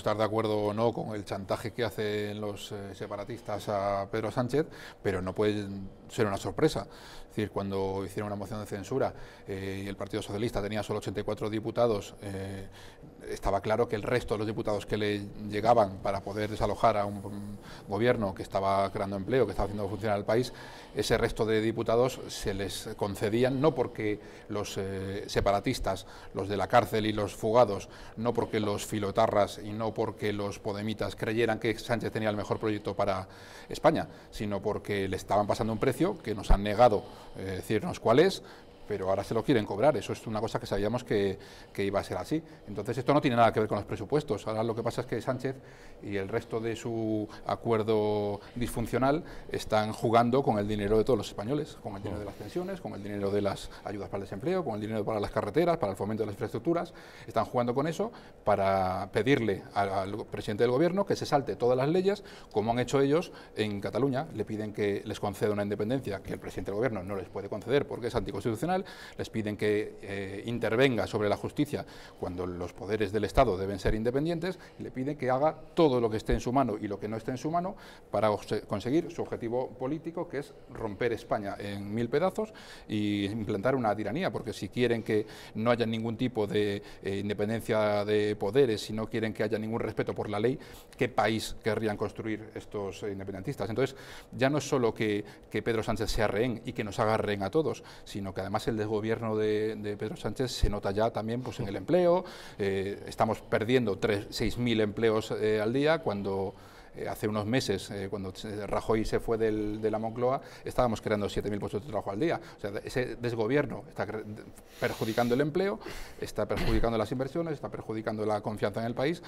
estar de acuerdo o no con el chantaje que hacen los eh, separatistas a Pedro Sánchez, pero no puede ser una sorpresa. Es decir, cuando hicieron una moción de censura eh, y el Partido Socialista tenía solo 84 diputados, eh, estaba claro que el resto de los diputados que le llegaban para poder desalojar a un, un gobierno que estaba creando empleo, que estaba haciendo funcionar el país, ese resto de diputados se les concedían no porque los separatistas, los de la cárcel y los fugados, no porque los filotarras y no porque los podemitas creyeran que Sánchez tenía el mejor proyecto para España, sino porque le estaban pasando un precio que nos han negado eh, decirnos cuál es, pero ahora se lo quieren cobrar. Eso es una cosa que sabíamos que, iba a ser así. Entonces, esto no tiene nada que ver con los presupuestos. Ahora lo que pasa es que Sánchez y el resto de su acuerdo disfuncional están jugando con el dinero de todos los españoles, con el dinero de las pensiones, con el dinero de las ayudas para el desempleo, con el dinero para las carreteras, para el fomento de las infraestructuras. Están jugando con eso para pedirle al, presidente del gobierno que se salte todas las leyes, como han hecho ellos en Cataluña. Le piden que les conceda una independencia que el presidente del gobierno no les puede conceder porque es anticonstitucional les piden que eh, intervenga sobre la justicia cuando los poderes del Estado deben ser independientes, y le piden que haga todo lo que esté en su mano y lo que no esté en su mano para conseguir su objetivo político, que es romper España en mil pedazos e implantar una tiranía, porque si quieren que no haya ningún tipo de eh, independencia de poderes, si no quieren que haya ningún respeto por la ley, ¿qué país querrían construir estos independentistas? Entonces, ya no es solo que, que Pedro Sánchez sea rehén y que nos haga rehén a todos, sino que además el desgobierno de, Pedro Sánchez se nota ya también pues, en el empleo. Eh, estamos perdiendo 6.000 empleos eh, al día cuando... Eh, hace unos meses, cuando Rajoy se fue de la Moncloa, estábamos creando 7.000 puestos de trabajo al día. O sea, ese desgobierno está perjudicando el empleo, está perjudicando las inversiones, está perjudicando la confianza en el país